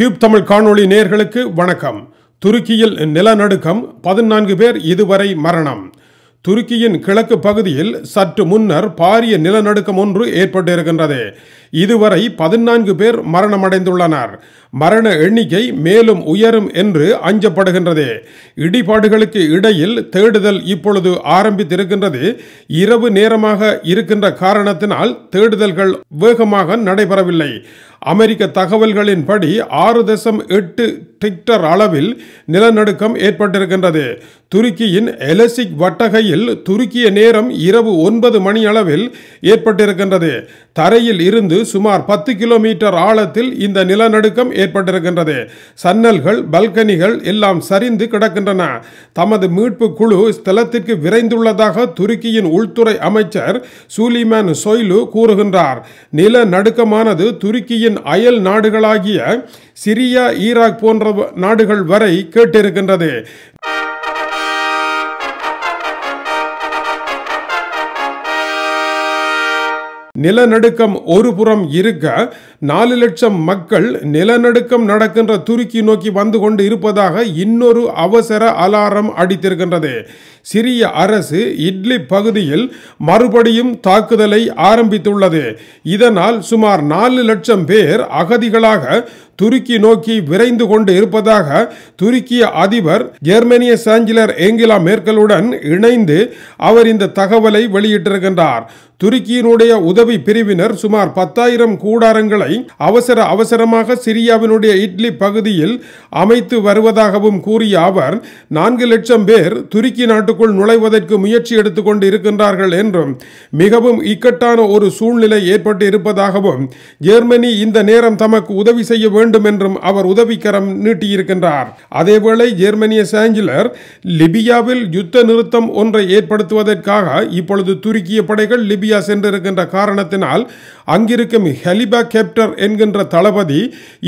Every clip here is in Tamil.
டியூப் தமிழ் காணொளி நேர்களுக்கு வணக்கம் துருக்கியில் நிலநடுக்கம் பதினான்கு பேர் இதுவரை மரணம் துருக்கியின் கிழக்கு பகுதியில் சற்று முன்னர் பாரிய நிலநடுக்கம் ஒன்று ஏற்பட்டிருக்கின்றது இதுவரை பதினான்கு பேர் மரணமடைந்துள்ளனர் மரண எண்ணிக்கை மேலும் உயரும் என்று அஞ்சப்படுகின்றது இடிபாடுகளுக்கு இடையில் தேடுதல் இப்பொழுது ஆரம்பித்திருக்கின்றது இரவு நேரமாக இருக்கின்ற காரணத்தினால் தேடுதல்கள் வேகமாக நடைபெறவில்லை அமெரிக்க தகவல்களின்படி ஆறு தசம் எட்டு டிக்டர் அளவில் நிலநடுக்கம் ஏற்பட்டிருக்கின்றது துருக்கியின் எலசிக் வட்டகையில் துருக்கிய நேரம் இரவு ஒன்பது மணி அளவில் ஏற்பட்டிருக்கின்றது தரையில் இருந்து சுமார் பத்து கிலோமீட்டர் ஆழத்தில் இந்த நிலநடுக்கம் ஏற்பட்டிருக்கின்றது சன்னல்கள் பல்கனிகள் எல்லாம் சரிந்து கிடக்கின்றன தமது மீட்பு குழு ஸ்தலத்திற்கு விரைந்துள்ளதாக துருக்கியின் உள்துறை அமைச்சர் சூலிமேன் சொய்லு கூறுகின்றார் நிலநடுக்கமானது துருக்கியின் உலகின் அயல் நாடுகளாகிய சிரியா ஈராக் போன்ற நாடுகள் வரை கேட்டிருக்கின்றது நிலநடுக்கம் ஒரு புறம் இருக்க நாலு லட்சம் மக்கள் நிலநடுக்கம் நடக்கின்ற துருக்கி நோக்கி வந்து கொண்டு இருப்பதாக இன்னொரு அவசர அலாரம் அடித்திருக்கின்றது சிரிய அரசு இட்லி பகுதியில் மறுபடியும் தாக்குதலை ஆரம்பித்துள்ளது இதனால் சுமார் நாலு லட்சம் பேர் அகதிகளாக துருக்கி நோக்கி விரைந்து கொண்டு இருப்பதாக துருக்கிய அதிபர் ஜெர்மனிய சாஞ்சலர் ஏங்கிலா மேர்க்கலுடன் இணைந்து அவர் இந்த தகவலை வெளியிட்டிருக்கின்றார் துருக்கியினுடைய உதவி பிரிவினர் சுமார் பத்தாயிரம் கூடாரங்களை அவசர அவசரமாக சிரியாவினுடைய இட்லி பகுதியில் அமைத்து வருவதாகவும் கூறிய அவர் நான்கு லட்சம் பேர் துருக்கி நாட்டுக்குள் நுழைவதற்கு முயற்சி எடுத்துக்கொண்டு இருக்கின்றார்கள் என்றும் மிகவும் இக்கட்டான ஒரு சூழ்நிலை ஏற்பட்டு இருப்பதாகவும் ஜெர்மனி இந்த நேரம் தமக்கு உதவி செய்ய வேண்டும் வேண்டும் என்றும் அவர் உதவிக்கரம் நீட்டியிருக்கின்றார் அதேவேளை ஜெர்மனிய சாஞ்சலர் லிபியாவில் யுத்த நிறுத்தம் ஒன்றை ஏற்படுத்துவதற்காக இப்பொழுது துருக்கிய படைகள் லிபியா சென்றிருக்கின்ற காரணத்தினால் அங்கிருக்கும் ஹெலிபா கேப்டர் என்கின்ற தளபதி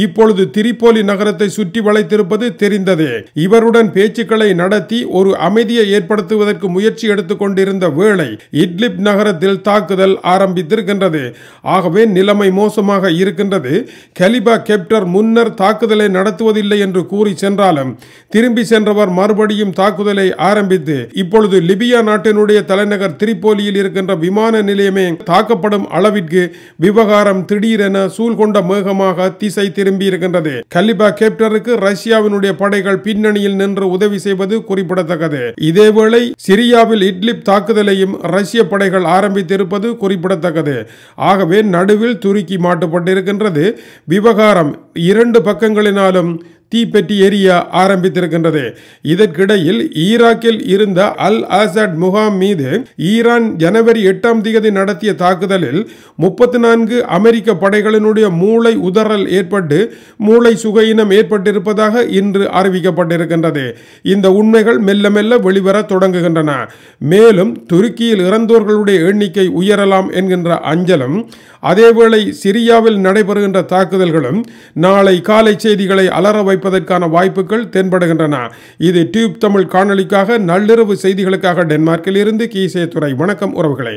இப்பொழுது திரிப்போலி நகரத்தை சுற்றி வளைத்திருப்பது தெரிந்ததே இவருடன் பேச்சுக்களை நடத்தி ஒரு அமைதியை ஏற்படுத்துவதற்கு முயற்சி எடுத்துக் கொண்டிருந்த வேளை இட்லிப் நகரத்தில் தாக்குதல் ஆரம்பித்திருக்கின்றது ஆகவே நிலைமை மோசமாக இருக்கின்றது கலிபா கேப்டர் முன்னர் தாக்குதலை நடத்துவதில்லை என்று கூறி சென்றாலும் திரும்பி சென்றவர் மறுபடியும் தாக்குதலை ஆரம்பித்து இப்பொழுது லிபியா நாட்டினுடைய தலைநகர் திரிப்போலியில் இருக்கின்ற விமான நிலையமே தாக்கப்படும் அளவிற்கு விவகாரம் திடீரென சூழ்கொண்ட மேகமாக திசை திரும்பி இருக்கின்றது கலிபா கேப்டருக்கு ரஷ்யாவினுடைய படைகள் பின்னணியில் நின்று உதவி செய்வது குறிப்பிடத்தக்கது இதேவேளை சிரியாவில் இட்லிப் தாக்குதலையும் ரஷ்ய படைகள் ஆரம்பித்திருப்பது குறிப்பிடத்தக்கது ஆகவே நடுவில் துருக்கி மாட்டுப்பட்டிருக்கின்றது விவகாரம் இரண்டு பக்கங்களினாலும் தீப்பெட்டி எரிய ஆரம்பித்திருக்கின்றது இதற்கிடையில் ஈராக்கில் இருந்த அல் ஆசாட் முகாம் மீது ஈரான் ஜனவரி எட்டாம் தேதி நடத்திய தாக்குதலில் முப்பத்தி நான்கு அமெரிக்க படைகளினுடைய மூளை உதறல் ஏற்பட்டு மூளை சுகையினம் ஏற்பட்டிருப்பதாக இன்று அறிவிக்கப்பட்டிருக்கின்றது இந்த உண்மைகள் மெல்ல மெல்ல வெளிவர தொடங்குகின்றன மேலும் துருக்கியில் இறந்தோர்களுடைய எண்ணிக்கை உயரலாம் என்கின்ற அஞ்சலும் அதேவேளை சிரியாவில் நடைபெறுகின்ற தாக்குதல்களும் நாளை காலை செய்திகளை அலற வைப்பு இருப்பதற்கான வாய்ப்புகள் தென்படுகின்றன இது டியூப் தமிழ் காணொலிக்காக நள்ளிரவு செய்திகளுக்காக டென்மார்க்கில் இருந்து கீசே துறை வணக்கம் உறவுகளை